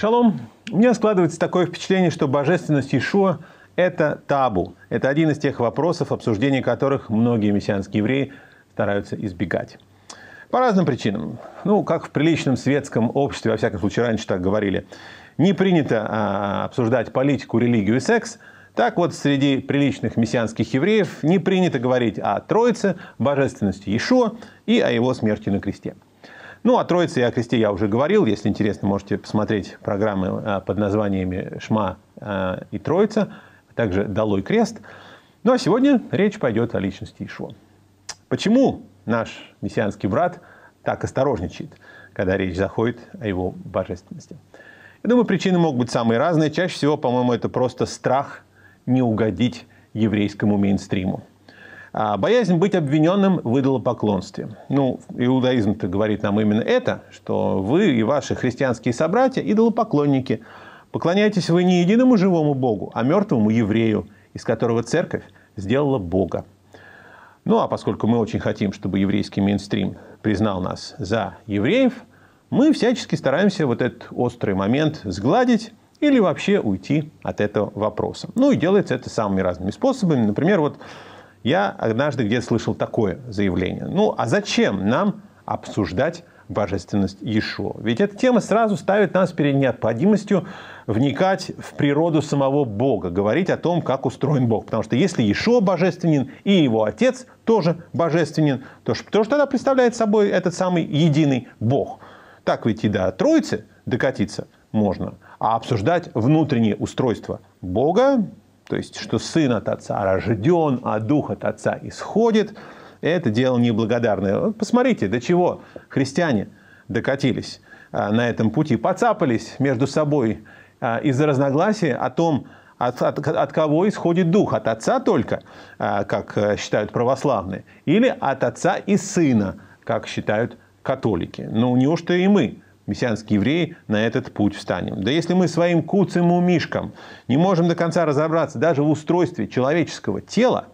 Шалом! У меня складывается такое впечатление, что божественность Ишуа – это табу. Это один из тех вопросов, обсуждения которых многие мессианские евреи стараются избегать. По разным причинам. Ну, как в приличном светском обществе, во всяком случае, раньше так говорили, не принято а, обсуждать политику, религию и секс, так вот, среди приличных мессианских евреев не принято говорить о Троице, божественности Иешуа и о его смерти на кресте. Ну, о а Троице и о кресте я уже говорил. Если интересно, можете посмотреть программы э, под названиями «Шма» э, и «Троица», а также «Долой крест». Ну, а сегодня речь пойдет о личности Ишуа. Почему наш мессианский брат так осторожничает, когда речь заходит о его божественности? Я думаю, причины могут быть самые разные. Чаще всего, по-моему, это просто страх не угодить еврейскому мейнстриму. А боязнь быть обвиненным выдала поклонстве. Ну, иудаизм-то говорит нам именно это, что вы и ваши христианские собратья – идолопоклонники. Поклоняйтесь вы не единому живому Богу, а мертвому еврею, из которого церковь сделала Бога. Ну, а поскольку мы очень хотим, чтобы еврейский мейнстрим признал нас за евреев, мы всячески стараемся вот этот острый момент сгладить или вообще уйти от этого вопроса. Ну, и делается это самыми разными способами. Например, вот я однажды где то слышал такое заявление. Ну, а зачем нам обсуждать божественность Иешуа? Ведь эта тема сразу ставит нас перед необходимостью вникать в природу самого Бога, говорить о том, как устроен Бог. Потому что если Иешуа божественен и его отец тоже божественен, то что же тогда представляет собой этот самый единый Бог? Так ведь и до Троицы докатиться можно. А обсуждать внутреннее устройство Бога то есть что сын от отца рожден, а дух от отца исходит, это дело неблагодарное. Посмотрите, до чего христиане докатились а, на этом пути, поцапались между собой а, из-за разногласия о том, от, от, от кого исходит дух? От отца только, а, как э, считают православные, или от отца и сына, как считают католики? Ну, неужто и мы мессианские евреи, на этот путь встанем. Да если мы своим куцым умишкам не можем до конца разобраться даже в устройстве человеческого тела,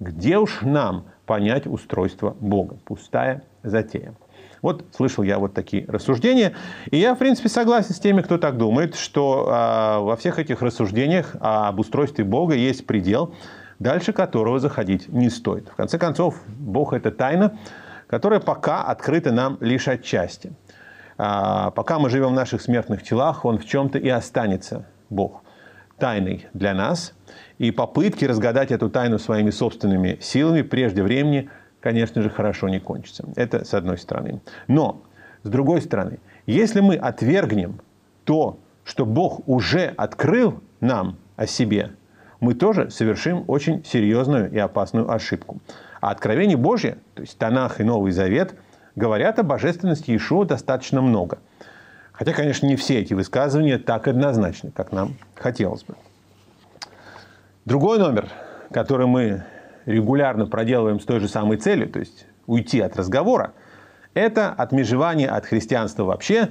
где уж нам понять устройство Бога? Пустая затея. Вот слышал я вот такие рассуждения. И я, в принципе, согласен с теми, кто так думает, что э, во всех этих рассуждениях об устройстве Бога есть предел, дальше которого заходить не стоит. В конце концов, Бог – это тайна, которая пока открыта нам лишь отчасти. А, пока мы живем в наших смертных телах, он в чем-то и останется, Бог, тайный для нас. И попытки разгадать эту тайну своими собственными силами прежде времени, конечно же, хорошо не кончатся. Это с одной стороны. Но, с другой стороны, если мы отвергнем то, что Бог уже открыл нам о себе, мы тоже совершим очень серьезную и опасную ошибку. А откровение Божье, то есть Танах и Новый Завет – говорят о божественности Иешуа достаточно много. Хотя, конечно, не все эти высказывания так однозначны, как нам хотелось бы. Другой номер, который мы регулярно проделываем с той же самой целью, то есть уйти от разговора, это отмежевание от христианства вообще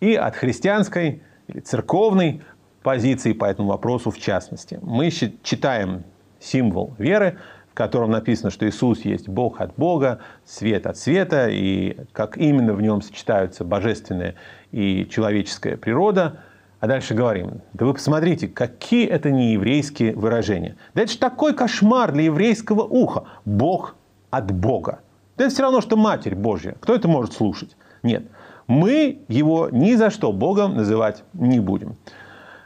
и от христианской или церковной позиции по этому вопросу в частности. Мы читаем символ веры в котором написано, что Иисус есть Бог от Бога, свет от света, и как именно в нем сочетаются божественная и человеческая природа. А дальше говорим, да вы посмотрите, какие это нееврейские выражения. Да это же такой кошмар для еврейского уха. Бог от Бога. Да это все равно, что Матерь Божья. Кто это может слушать? Нет. Мы его ни за что Богом называть не будем.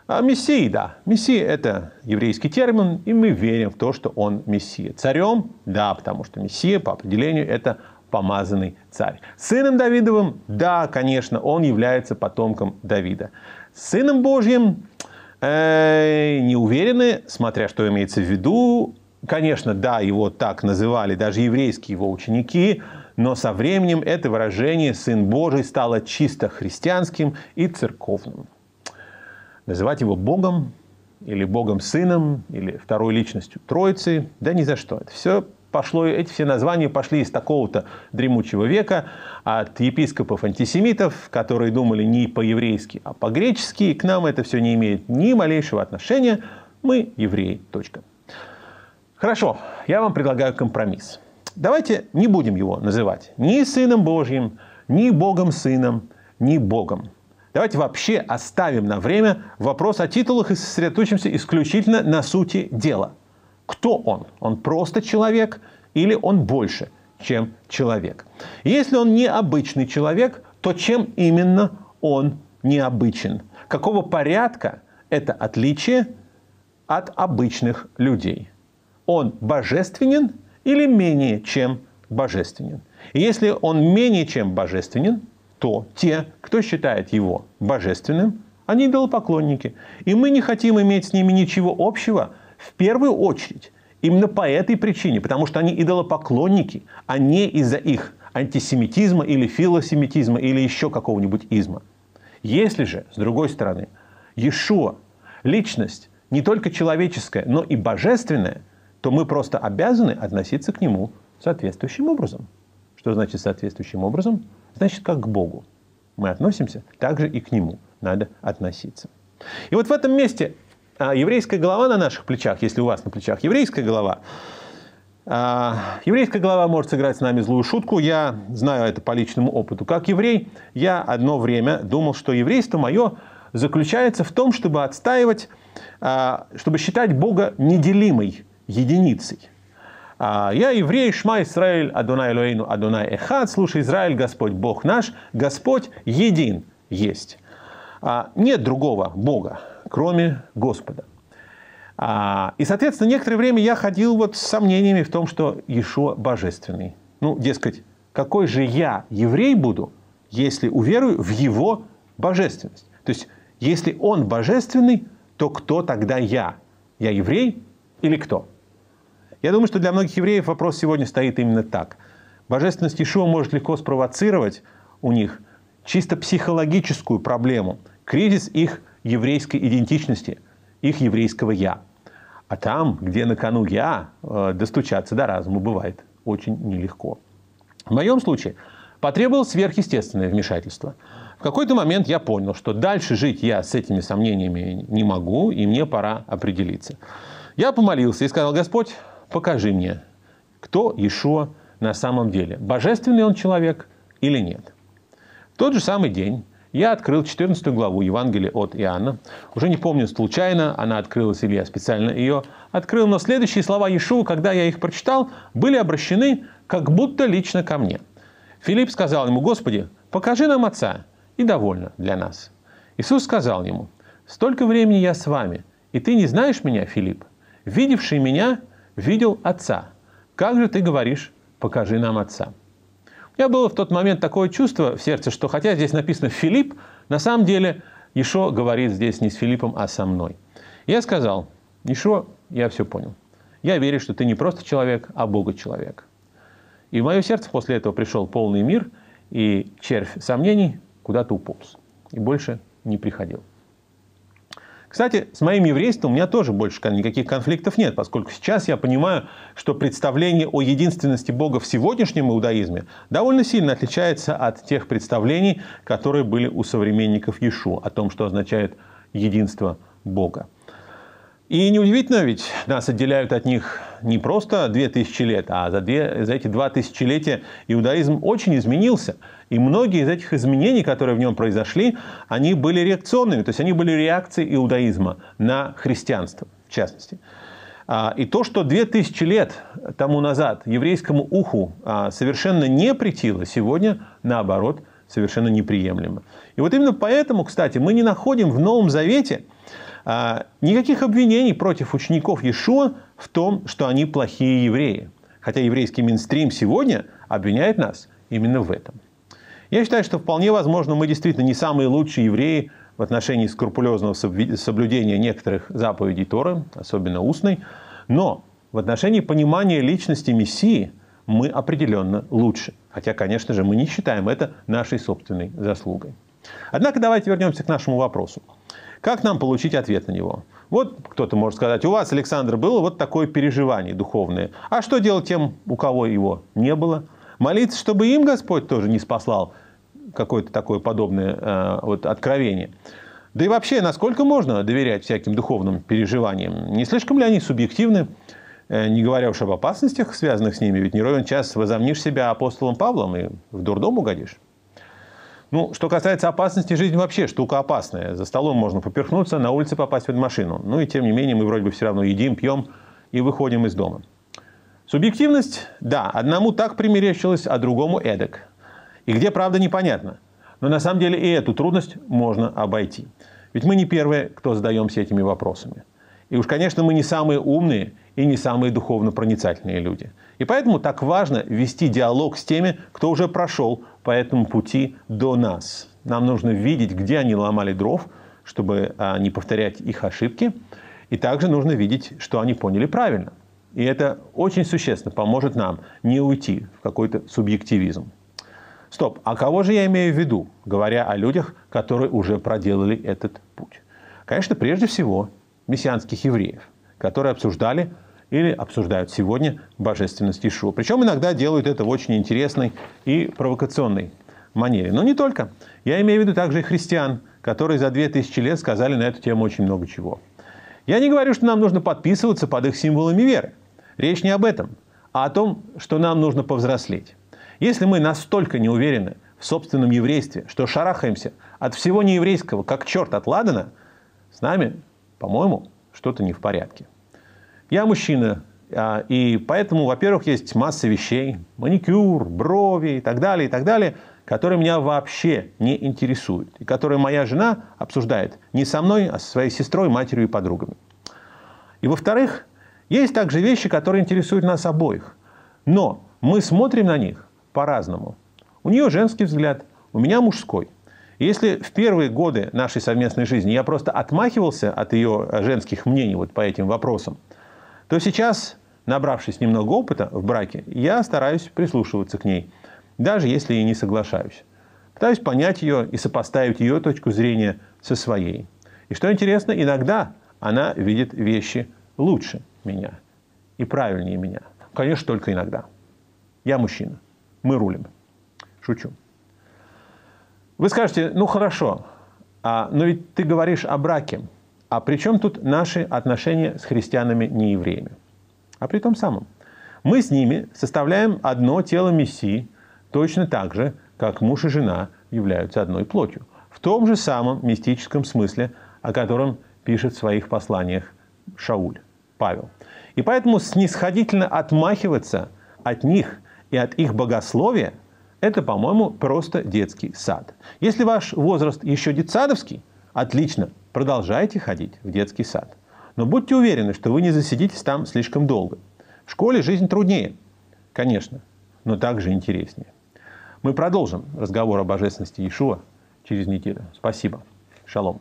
А мессии, да. Мессия – это еврейский термин, и мы верим в то, что он мессия. Царем – да, потому что мессия по определению – это помазанный царь. Сыном Давидовым – да, конечно, он является потомком Давида. Сыном Божьим э, не уверены, смотря что имеется в виду. Конечно, да, его так называли даже еврейские его ученики, но со временем это выражение «сын Божий» стало чисто христианским и церковным. Называть его Богом или Богом Сыном, или второй личностью Троицы, да ни за что. Это все пошло, эти все названия пошли из такого-то дремучего века от епископов-антисемитов, которые думали не по-еврейски, а по-гречески, и к нам это все не имеет ни малейшего отношения. Мы евреи. Точка. Хорошо, я вам предлагаю компромисс. Давайте не будем его называть ни Сыном Божьим, ни Богом Сыном, ни Богом. Давайте вообще оставим на время вопрос о титулах и сосредоточимся исключительно на сути дела. Кто он? Он просто человек или он больше, чем человек? Если он необычный человек, то чем именно он необычен? Какого порядка это отличие от обычных людей? Он божественен или менее чем божественен? Если он менее чем божественен – то те, кто считает его божественным, они идолопоклонники. И мы не хотим иметь с ними ничего общего, в первую очередь, именно по этой причине, потому что они идолопоклонники, а не из-за их антисемитизма или филосемитизма или еще какого-нибудь изма. Если же, с другой стороны, Иешуа – личность не только человеческая, но и божественная, то мы просто обязаны относиться к нему соответствующим образом. Что значит соответствующим образом? Значит, как к Богу мы относимся, так же и к Нему надо относиться. И вот в этом месте а, еврейская голова на наших плечах, если у вас на плечах еврейская голова, а, еврейская голова может сыграть с нами злую шутку. Я знаю это по личному опыту. Как еврей, я одно время думал, что еврейство мое заключается в том, чтобы отстаивать, а, чтобы считать Бога неделимой единицей. А, я еврей, Шма Израиль, Адонай Элоэйну, Адонай Эхад, слушай, Израиль, Господь Бог наш, Господь един есть. А, нет другого Бога, кроме Господа. А, и, соответственно, некоторое время я ходил вот с сомнениями в том, что Ишуа божественный. Ну, дескать, какой же я еврей буду, если уверую в его божественность? То есть, если он божественный, то кто тогда я? Я еврей или кто? Я думаю, что для многих евреев вопрос сегодня стоит именно так. Божественность Ишуа может легко спровоцировать у них чисто психологическую проблему, кризис их еврейской идентичности, их еврейского «я». А там, где на кону «я», э, достучаться до разума бывает очень нелегко. В моем случае потребовалось сверхъестественное вмешательство. В какой-то момент я понял, что дальше жить я с этими сомнениями не могу, и мне пора определиться. Я помолился и сказал, Господь, покажи мне, кто Иешуа на самом деле, божественный он человек или нет. В тот же самый день я открыл 14 главу Евангелия от Иоанна. Уже не помню случайно, она открылась или я специально ее открыл, но следующие слова Иешуа, когда я их прочитал, были обращены как будто лично ко мне. Филипп сказал ему, «Господи, покажи нам Отца, и довольно для нас». Иисус сказал ему, «Столько времени я с вами, и ты не знаешь меня, Филипп? Видевший меня – видел отца. Как же ты говоришь, покажи нам отца. У меня было в тот момент такое чувство в сердце, что хотя здесь написано «Филипп», на самом деле Ишо говорит здесь не с Филиппом, а со мной. Я сказал, Ишо, я все понял. Я верю, что ты не просто человек, а Бога человек. И в мое сердце после этого пришел полный мир, и червь сомнений куда-то уполз. И больше не приходил. Кстати, с моим еврейством у меня тоже больше никаких конфликтов нет, поскольку сейчас я понимаю, что представление о единственности Бога в сегодняшнем иудаизме довольно сильно отличается от тех представлений, которые были у современников Ишу о том, что означает единство Бога. И неудивительно, ведь нас отделяют от них не просто 2000 лет, а за, две, за эти два тысячелетия иудаизм очень изменился – и многие из этих изменений, которые в нем произошли, они были реакционными, то есть они были реакцией иудаизма на христианство, в частности. А, и то, что 2000 лет тому назад еврейскому уху а, совершенно не притило, сегодня, наоборот, совершенно неприемлемо. И вот именно поэтому, кстати, мы не находим в Новом Завете а, никаких обвинений против учеников Иешуа в том, что они плохие евреи. Хотя еврейский Минстрим сегодня обвиняет нас именно в этом. Я считаю, что вполне возможно, мы действительно не самые лучшие евреи в отношении скрупулезного соблюдения некоторых заповедей Торы, особенно устной, но в отношении понимания личности Мессии мы определенно лучше. Хотя, конечно же, мы не считаем это нашей собственной заслугой. Однако давайте вернемся к нашему вопросу. Как нам получить ответ на него? Вот кто-то может сказать, у вас, Александр, было вот такое переживание духовное. А что делать тем, у кого его не было? Молиться, чтобы им Господь тоже не спаслал какое-то такое подобное э, вот, откровение. Да и вообще, насколько можно доверять всяким духовным переживаниям? Не слишком ли они субъективны? Э, не говоря уж об опасностях, связанных с ними, ведь не ровен час возомнишь себя апостолом Павлом и в дурдом угодишь. Ну, что касается опасности, жизнь вообще штука опасная. За столом можно поперхнуться, на улице попасть под машину. Ну и тем не менее, мы вроде бы все равно едим, пьем и выходим из дома. Субъективность, да, одному так примерещилось, а другому эдак. И где правда непонятно. Но на самом деле и эту трудность можно обойти. Ведь мы не первые, кто задаемся этими вопросами. И уж, конечно, мы не самые умные и не самые духовно проницательные люди. И поэтому так важно вести диалог с теми, кто уже прошел по этому пути до нас. Нам нужно видеть, где они ломали дров, чтобы а, не повторять их ошибки. И также нужно видеть, что они поняли правильно – и это очень существенно поможет нам не уйти в какой-то субъективизм. Стоп, а кого же я имею в виду, говоря о людях, которые уже проделали этот путь? Конечно, прежде всего, мессианских евреев, которые обсуждали или обсуждают сегодня божественность Ишуа. Причем иногда делают это в очень интересной и провокационной манере. Но не только. Я имею в виду также и христиан, которые за 2000 лет сказали на эту тему очень много чего. Я не говорю, что нам нужно подписываться под их символами веры. Речь не об этом, а о том, что нам нужно повзрослеть. Если мы настолько не уверены в собственном еврействе, что шарахаемся от всего нееврейского, как черт от Ладана, с нами, по-моему, что-то не в порядке. Я мужчина, а, и поэтому, во-первых, есть масса вещей, маникюр, брови и так далее, и так далее, которые меня вообще не интересуют, и которые моя жена обсуждает не со мной, а со своей сестрой, матерью и подругами. И во-вторых, есть также вещи, которые интересуют нас обоих, но мы смотрим на них по-разному. У нее женский взгляд, у меня мужской. Если в первые годы нашей совместной жизни я просто отмахивался от ее э, женских мнений вот по этим вопросам, то сейчас, набравшись немного опыта в браке, я стараюсь прислушиваться к ней, даже если и не соглашаюсь. Пытаюсь понять ее и сопоставить ее точку зрения со своей. И что интересно, иногда она видит вещи лучше – меня и правильнее меня. Конечно, только иногда. Я мужчина. Мы рулим. Шучу. Вы скажете, ну хорошо, а, но ведь ты говоришь о браке. А при чем тут наши отношения с христианами-неевреями? А при том самом. Мы с ними составляем одно тело Мессии, точно так же, как муж и жена являются одной плотью. В том же самом мистическом смысле, о котором пишет в своих посланиях Шауль. Павел. И поэтому снисходительно отмахиваться от них и от их богословия – это, по-моему, просто детский сад. Если ваш возраст еще детсадовский, отлично, продолжайте ходить в детский сад. Но будьте уверены, что вы не засидитесь там слишком долго. В школе жизнь труднее, конечно, но также интереснее. Мы продолжим разговор о божественности Иешуа через неделю. Спасибо. Шалом.